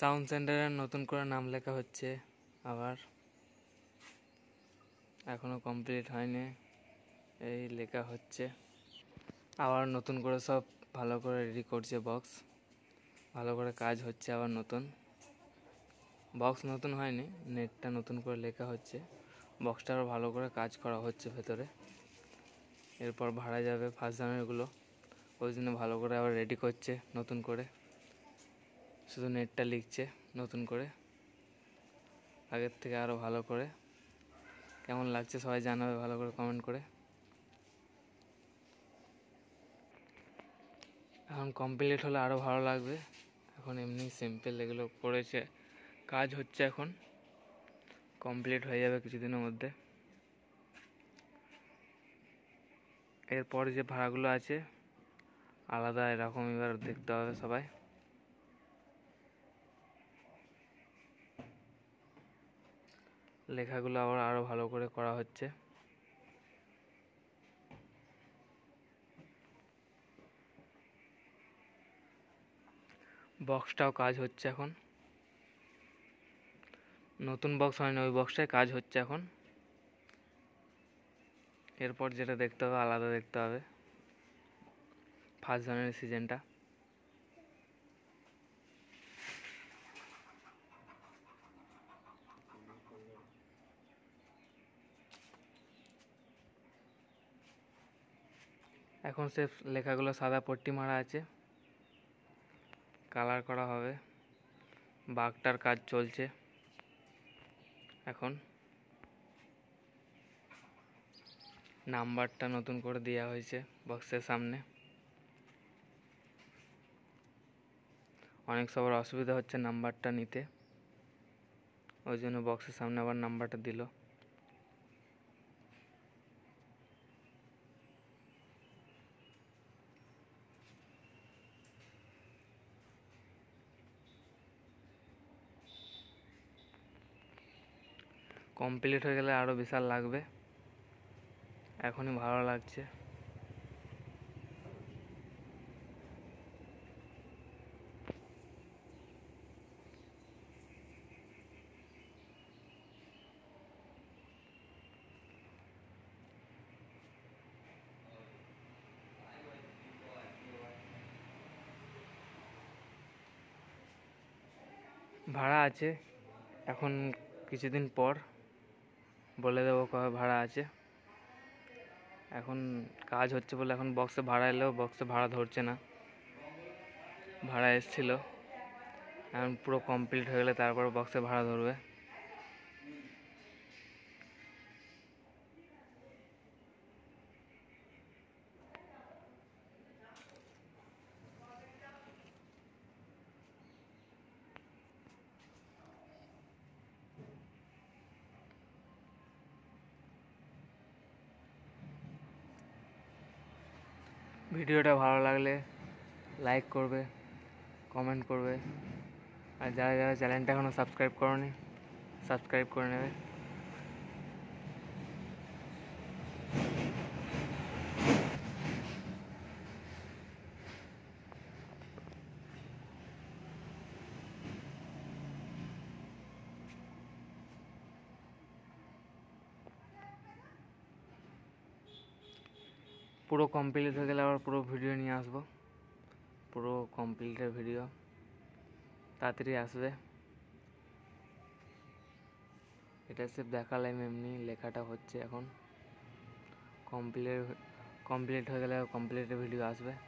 sound সেন্টারের নতুন করে নাম লেখা হচ্ছে আবার এখনও কমপ্লিট হয়নি এই লেখা হচ্ছে আবার নতুন করে সব ভালো করে রেডি করছে বক্স ভালো করে কাজ হচ্ছে আবার নতুন বক্স নতুন হয়নি নেটটা নতুন করে লেখা হচ্ছে বক্সটা আবার ভালো করে কাজ করা হচ্ছে ভেতরে এরপর ভাড়া যাবে ফার্স্ট জানুয়ারিগুলো ওই জন্য ভালো করে আবার রেডি করছে নতুন করে শুধু নেটটা লিখছে নতুন করে আগের থেকে আরও ভালো করে কেমন লাগছে সবাই জানাবে ভালো করে কমেন্ট করে এখন কমপ্লিট হলে আরও ভালো লাগবে এখন এমনি সিম্পল এগুলো করেছে কাজ হচ্ছে এখন কমপ্লিট হয়ে যাবে কিছুদিনের মধ্যে এরপর যে ভাড়াগুলো আছে আলাদা এরকম এবার দেখতে হবে সবাই লেখাগুলো আবার আরও ভালো করে করা হচ্ছে বক্সটাও কাজ হচ্ছে এখন নতুন বক্স হয়নি ওই বক্সটাই কাজ হচ্ছে এখন এরপর যেটা দেখতে হবে আলাদা দেখতে হবে ফার্স্ট জানুয়ারি সিজনটা এখন সে লেখাগুলো সাদা পট্টি মারা আছে কালার করা হবে বাঘটার কাজ চলছে এখন নাম্বারটা নতুন করে দেওয়া হয়েছে বক্সের সামনে অনেক সবার অসুবিধা হচ্ছে নাম্বারটা নিতে ওই জন্য বক্সের সামনে আবার নাম্বারটা দিল কমপ্লিট হয়ে গেলে আরও বিশাল লাগবে এখনই ভালো লাগছে ভাড়া আছে এখন কিছুদিন পর বলে দেবো কবে ভাড়া আছে এখন কাজ হচ্ছে বলে এখন বক্সে ভাড়া এলেও বক্সে ভাড়া ধরছে না ভাড়া এসছিলো এখন পুরো কমপ্লিট হয়ে গেলে তারপর বক্সে ভাড়া ধরবে ভিডিওটা ভালো লাগলে লাইক করবে কমেন্ট করবে আর যারা যারা চ্যানেলটা এখনও সাবস্ক্রাইব করনি সাবস্ক্রাইব করে নেবে পুরো কমপ্লিট হয়ে গেলে আবার পুরো ভিডিও নিয়ে আসবো পুরো কমপ্লিটের ভিডিও তাড়াতাড়ি আসবে এটা সে দেখালাম এমনি লেখাটা হচ্ছে এখন কমপ্লিট কমপ্লিট হয়ে গেলে কমপ্লিটের ভিডিও আসবে